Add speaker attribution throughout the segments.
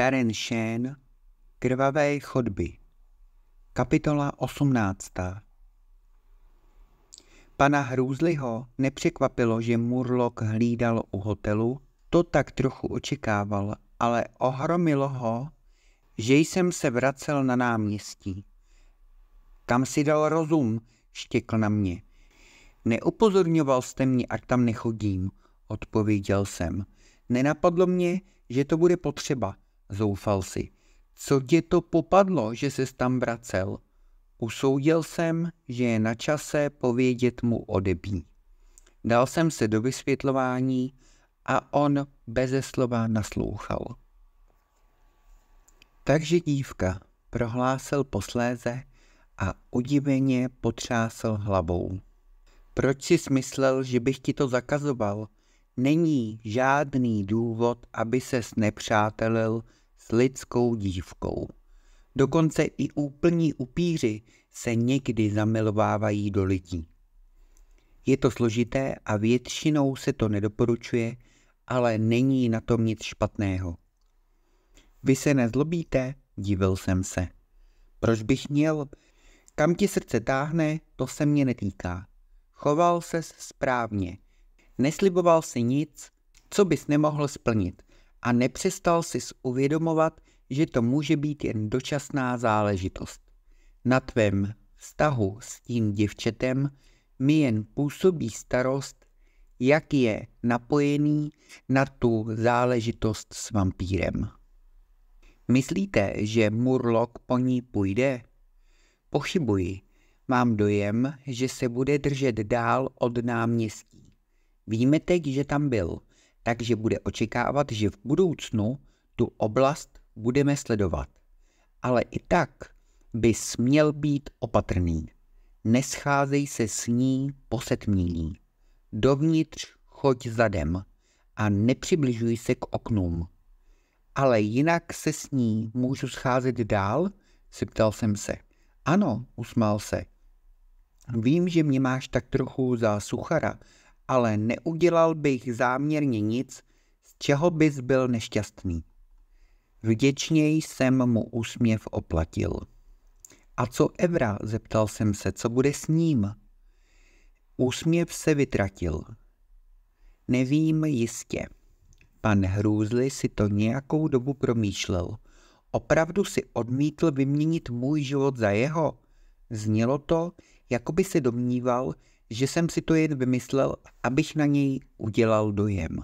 Speaker 1: Karen Shen, Krvavé chodby Kapitola 18 Pana Hrůzliho nepřekvapilo, že Murlock hlídal u hotelu, to tak trochu očekával, ale ohromilo ho, že jsem se vracel na náměstí. Kam si dal rozum, štěkl na mě. Neupozorňoval jste mě, ať tam nechodím, odpověděl jsem. Nenapadlo mě, že to bude potřeba – zoufal si. Co tě to popadlo, že se tam vracel? Usoudil jsem, že je na čase povědět mu odebí. Dal jsem se do vysvětlování a on beze slova naslouchal. Takže dívka, prohlásil posléze a udiveně potřásl hlavou. Proč jsi myslel, že bych ti to zakazoval? Není žádný důvod, aby ses nepřátelil lidskou dívkou. Dokonce i úplní upíři se někdy zamilovávají do lidí. Je to složité a většinou se to nedoporučuje, ale není na tom nic špatného. Vy se nezlobíte? Divil jsem se. Proč bych měl? Kam ti srdce táhne, to se mě netýká. Choval ses správně. Nesliboval si nic, co bys nemohl splnit a nepřestal si uvědomovat, že to může být jen dočasná záležitost. Na tvém vztahu s tím děvčetem mi jen působí starost, jak je napojený na tu záležitost s vampírem. Myslíte, že Murlock po ní půjde? Pochybuji. Mám dojem, že se bude držet dál od náměstí. Víme teď, že tam byl takže bude očekávat, že v budoucnu tu oblast budeme sledovat. Ale i tak by směl být opatrný. Nescházej se s ní posetmění. Dovnitř choď zadem a nepřibližuj se k oknům. Ale jinak se s ní můžu scházet dál? Zeptal jsem se. Ano, usmál se. Vím, že mě máš tak trochu za suchara, ale neudělal bych záměrně nic, z čeho bys byl nešťastný. Vděčně jsem mu úsměv oplatil. A co Evra, zeptal jsem se, co bude s ním? Úsměv se vytratil. Nevím jistě. Pan Hrůzli si to nějakou dobu promýšlel. Opravdu si odmítl vyměnit můj život za jeho. Znělo to, jako by se domníval, že jsem si to jen vymyslel, abych na něj udělal dojem.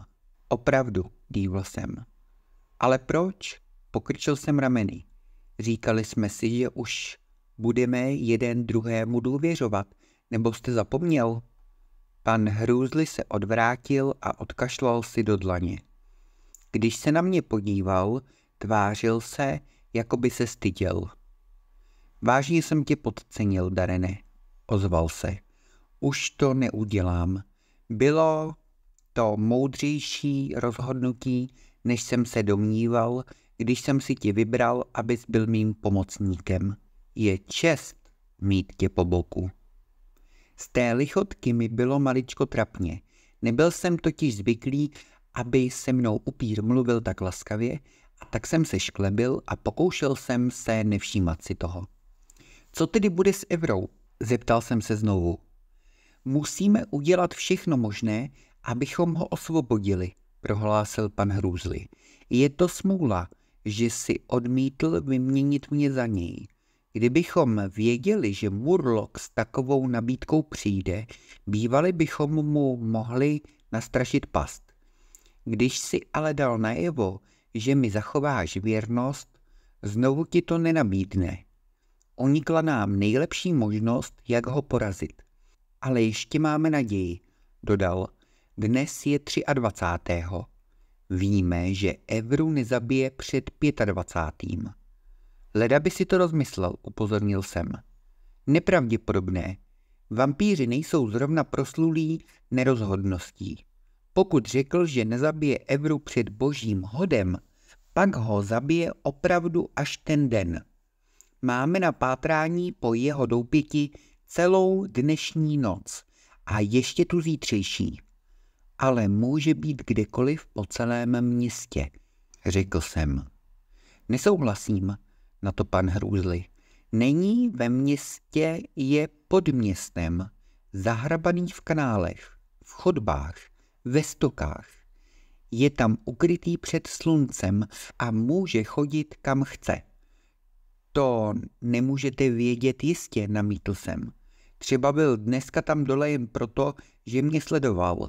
Speaker 1: Opravdu, dýval jsem. Ale proč? Pokrčil jsem rameny. Říkali jsme si, že už budeme jeden druhému důvěřovat, nebo jste zapomněl? Pan Hrůzli se odvrátil a odkašlal si do dlaně. Když se na mě podíval, tvářil se, jako by se styděl. Vážně jsem tě podcenil, Darene, ozval se. Už to neudělám. Bylo to moudřejší rozhodnutí, než jsem se domníval, když jsem si ti vybral, abys byl mým pomocníkem. Je čest mít tě po boku. Z té lichotky mi bylo maličko trapně. Nebyl jsem totiž zvyklý, aby se mnou upír mluvil tak laskavě, a tak jsem se šklebil a pokoušel jsem se nevšímat si toho. Co tedy bude s Evrou? Zeptal jsem se znovu. Musíme udělat všechno možné, abychom ho osvobodili, prohlásil pan Hrůzli. Je to smůla, že si odmítl vyměnit mě za něj. Kdybychom věděli, že Murlock s takovou nabídkou přijde, bývali bychom mu mohli nastrašit past. Když si ale dal najevo, že mi zachováš věrnost, znovu ti to nenabídne. Onikla nám nejlepší možnost, jak ho porazit. Ale ještě máme naději, dodal. Dnes je 23. Víme, že Evru nezabije před 25. Leda by si to rozmyslel, upozornil jsem. Nepravděpodobné. Vampíři nejsou zrovna proslulí nerozhodností. Pokud řekl, že nezabije Evru před božím hodem, pak ho zabije opravdu až ten den. Máme na pátrání po jeho doupěti celou dnešní noc a ještě tu zítřejší. Ale může být kdekoliv po celém městě, řekl jsem. Nesouhlasím, na to pan Hrůzli. Není ve městě, je pod městem, zahrabaný v kanálech, v chodbách, ve stokách. Je tam ukrytý před sluncem a může chodit kam chce to nemůžete vědět jistě, namítl jsem. Třeba byl dneska tam dole jen proto, že mě sledoval.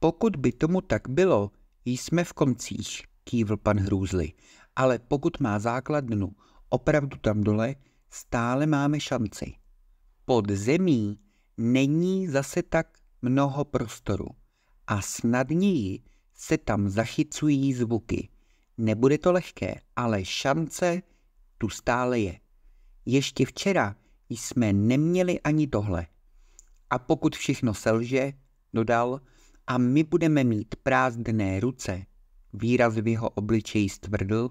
Speaker 1: Pokud by tomu tak bylo, jsme v koncích, kývl pan Hrůzly, ale pokud má základnu opravdu tam dole, stále máme šanci. Pod zemí není zase tak mnoho prostoru a snadněji se tam zachycují zvuky. Nebude to lehké, ale šance tu stále je. Ještě včera jsme neměli ani tohle. A pokud všechno selže, dodal, a my budeme mít prázdné ruce, výraz v jeho obličeji stvrdl,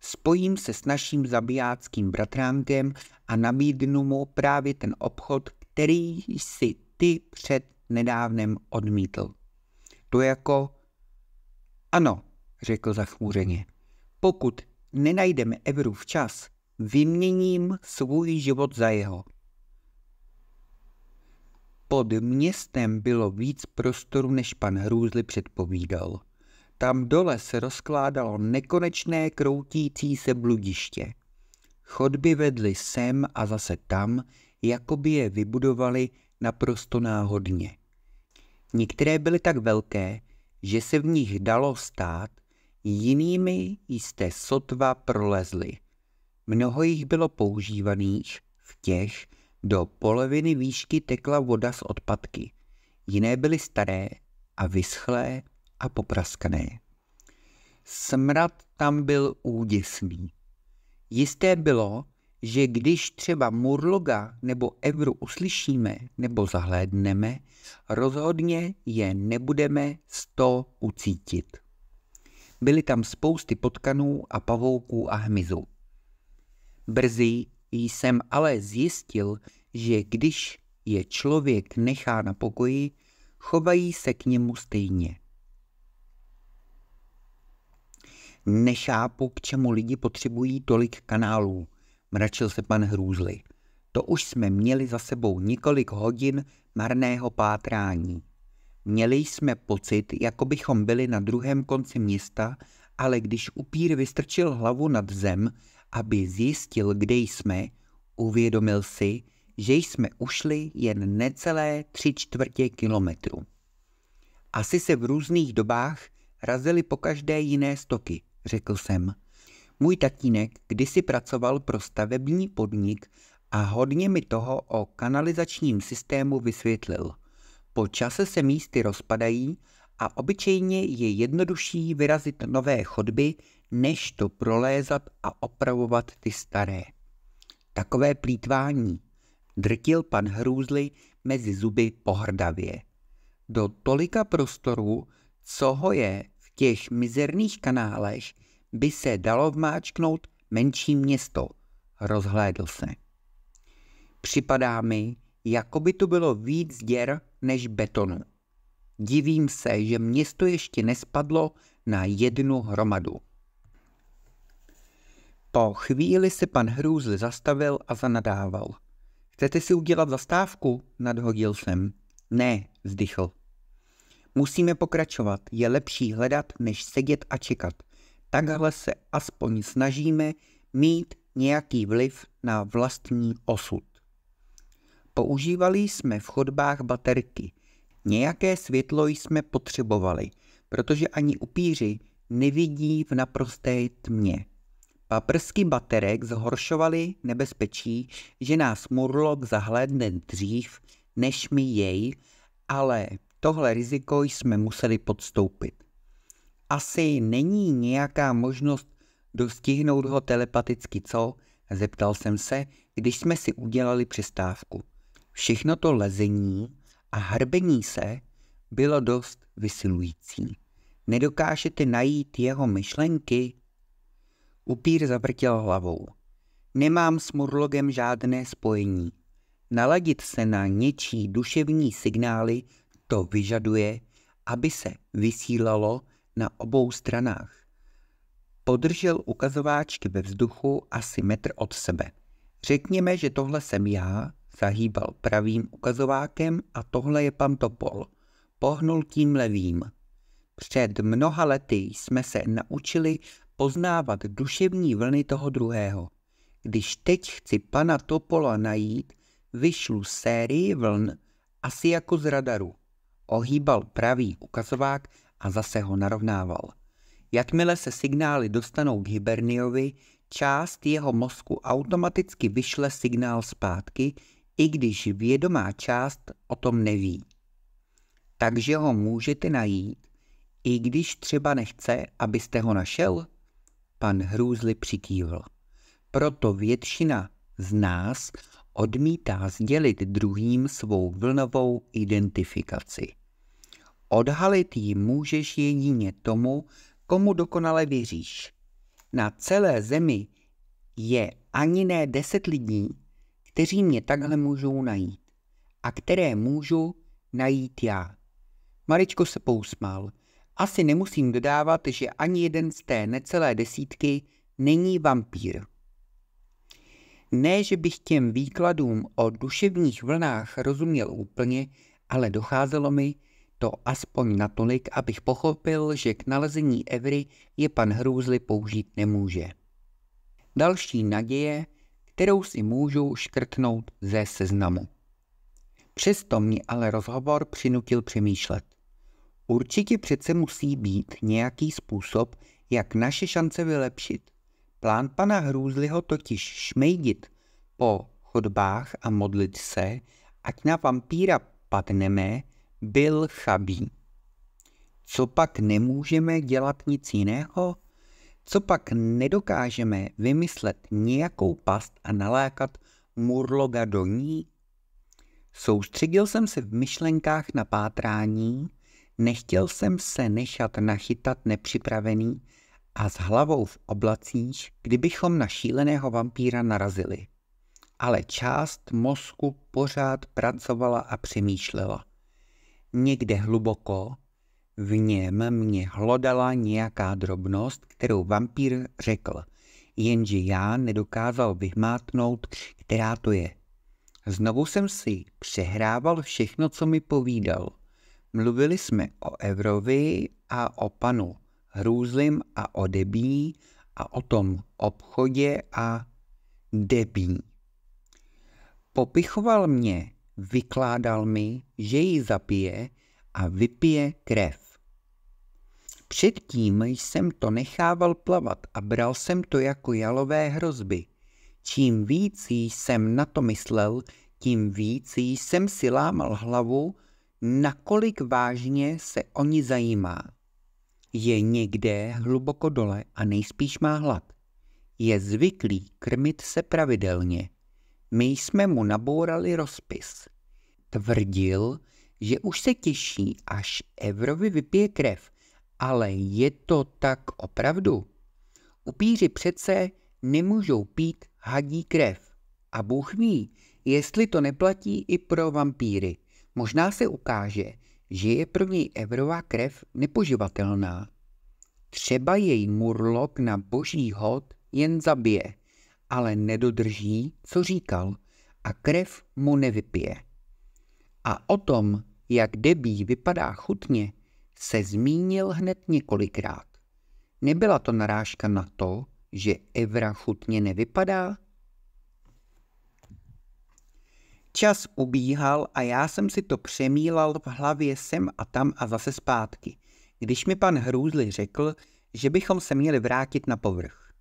Speaker 1: spojím se s naším zabijáckým bratránkem a nabídnu mu právě ten obchod, který si ty před nedávnem odmítl. To jako... Ano, řekl zachmůřeně. Pokud nenajdeme Evru včas, vyměním svůj život za jeho. Pod městem bylo víc prostoru, než pan Hrůzli předpovídal. Tam dole se rozkládalo nekonečné kroutící se bludiště. Chodby vedly sem a zase tam, jako by je vybudovali naprosto náhodně. Některé byly tak velké, že se v nich dalo stát, jinými jste sotva prolezli. Mnoho jich bylo používaných, v těch do poloviny výšky tekla voda z odpadky. Jiné byly staré a vyschlé a popraskané. Smrad tam byl úděsný. Jisté bylo, že když třeba Murloga nebo Evru uslyšíme nebo zahlédneme, rozhodně je nebudeme sto ucítit. Byly tam spousty potkanů a pavouků a hmyzu. Brzy jsem ale zjistil, že když je člověk nechá na pokoji, chovají se k němu stejně. Nechápu, k čemu lidi potřebují tolik kanálů, mračil se pan Hrůzli. To už jsme měli za sebou několik hodin marného pátrání. Měli jsme pocit, jako bychom byli na druhém konci města, ale když upír vystrčil hlavu nad zem, aby zjistil, kde jsme, uvědomil si, že jsme ušli jen necelé tři čtvrtě kilometru. Asi se v různých dobách razili po každé jiné stoky, řekl jsem. Můj tatínek kdysi pracoval pro stavební podnik a hodně mi toho o kanalizačním systému vysvětlil. Po čase se místy rozpadají a obyčejně je jednodušší vyrazit nové chodby, než to prolézat a opravovat ty staré. Takové plítvání, drtil pan Hrůzly mezi zuby pohrdavě. Do tolika prostoru, co ho je v těch mizerných kanálech, by se dalo vmáčknout menší město, rozhlédl se. Připadá mi, jako by tu bylo víc děr než betonu. Divím se, že město ještě nespadlo na jednu hromadu. Po chvíli se pan Hrůzl zastavil a zanadával. Chcete si udělat zastávku? Nadhodil jsem. Ne, vzdychl. Musíme pokračovat, je lepší hledat, než sedět a čekat. Takhle se aspoň snažíme mít nějaký vliv na vlastní osud. Používali jsme v chodbách baterky. Nějaké světlo jsme potřebovali, protože ani upíři nevidí v naprosté tmě. Paprsky baterek zhoršovaly nebezpečí, že nás Murlok zahlédne dřív, než my jej, ale tohle riziko jsme museli podstoupit. Asi není nějaká možnost dostihnout ho telepaticky, co? Zeptal jsem se, když jsme si udělali přestávku. Všechno to lezení a hrbení se bylo dost vysilující. Nedokážete najít jeho myšlenky? Upír zavrtěl hlavou. Nemám s Murlogem žádné spojení. Naladit se na něčí duševní signály to vyžaduje, aby se vysílalo na obou stranách. Podržel ukazováčky ve vzduchu asi metr od sebe. Řekněme, že tohle jsem já Zahýbal pravým ukazovákem a tohle je pan Topol. Pohnul tím levým. Před mnoha lety jsme se naučili poznávat duševní vlny toho druhého. Když teď chci pana Topola najít, vyšlu sérii vln asi jako z radaru. Ohýbal pravý ukazovák a zase ho narovnával. Jakmile se signály dostanou k Hiberniovi, část jeho mozku automaticky vyšle signál zpátky, i když vědomá část o tom neví. Takže ho můžete najít, i když třeba nechce, abyste ho našel? Pan Hrůzli přikývl. Proto většina z nás odmítá sdělit druhým svou vlnovou identifikaci. Odhalit ji můžeš jedině tomu, komu dokonale věříš. Na celé zemi je ani ne deset lidí, kteří mě takhle můžou najít a které můžu najít já. Maričko se pousmál. Asi nemusím dodávat, že ani jeden z té necelé desítky není vampír. Ne, že bych těm výkladům o duševních vlnách rozuměl úplně, ale docházelo mi to aspoň natolik, abych pochopil, že k nalezení Evry je pan Hrůzly použít nemůže. Další naděje kterou si můžu škrtnout ze seznamu. Přesto mě ale rozhovor přinutil přemýšlet. Určitě přece musí být nějaký způsob, jak naše šance vylepšit. Plán pana Hrůzliho totiž šmejdit po chodbách a modlit se, ať na vampíra padneme, byl chabý. Co pak nemůžeme dělat nic jiného? Co pak nedokážeme vymyslet nějakou past a nalákat Murloga do ní? Soustředil jsem se v myšlenkách na pátrání, nechtěl jsem se nechat nachytat nepřipravený a s hlavou v oblacích, kdybychom na šíleného vampíra narazili. Ale část mozku pořád pracovala a přemýšlela. Někde hluboko v něm mě hlodala nějaká drobnost, kterou vampír řekl, jenže já nedokázal vyhmátnout, která to je. Znovu jsem si přehrával všechno, co mi povídal. Mluvili jsme o Evrovi a o panu Hrůzlim a o Debí a o tom obchodě a Debí. Popichoval mě, vykládal mi, že ji zapije, a vypije krev. Předtím jsem to nechával plavat a bral jsem to jako jalové hrozby. Čím víc jsem na to myslel, tím víc jsem si lámal hlavu, nakolik vážně se o ní zajímá. Je někde hluboko dole a nejspíš má hlad. Je zvyklý krmit se pravidelně. My jsme mu nabourali rozpis. Tvrdil, že už se těší, až Evrovi vypije krev, ale je to tak opravdu. Upíři přece nemůžou pít hadí krev. A Bůh ví, jestli to neplatí i pro vampíry. Možná se ukáže, že je pro něj evrová krev nepoživatelná. Třeba jej murlok na boží hod jen zabije, ale nedodrží, co říkal, a krev mu nevypije. A o tom jak debí vypadá chutně, se zmínil hned několikrát. Nebyla to narážka na to, že Evra chutně nevypadá? Čas ubíhal a já jsem si to přemílal v hlavě sem a tam a zase zpátky, když mi pan Hrůzli řekl, že bychom se měli vrátit na povrch.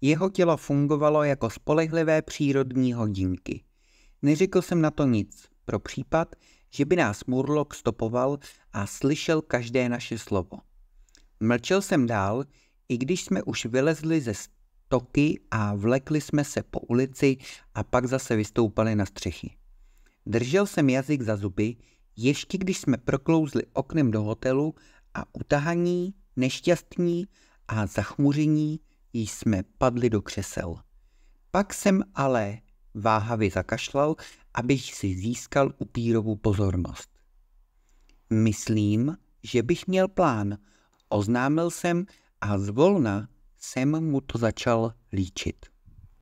Speaker 1: Jeho tělo fungovalo jako spolehlivé přírodní hodinky. Neřekl jsem na to nic, pro případ, že by nás Murlock stopoval a slyšel každé naše slovo. Mlčel jsem dál, i když jsme už vylezli ze stoky a vlekli jsme se po ulici a pak zase vystoupali na střechy. Držel jsem jazyk za zuby, ještě když jsme proklouzli oknem do hotelu a utahaní, nešťastní a zachmuření jsme padli do křesel. Pak jsem ale váhavě zakašlal, abych si získal upírovu pozornost. Myslím, že bych měl plán. Oznámil jsem a zvolna jsem mu to začal líčit.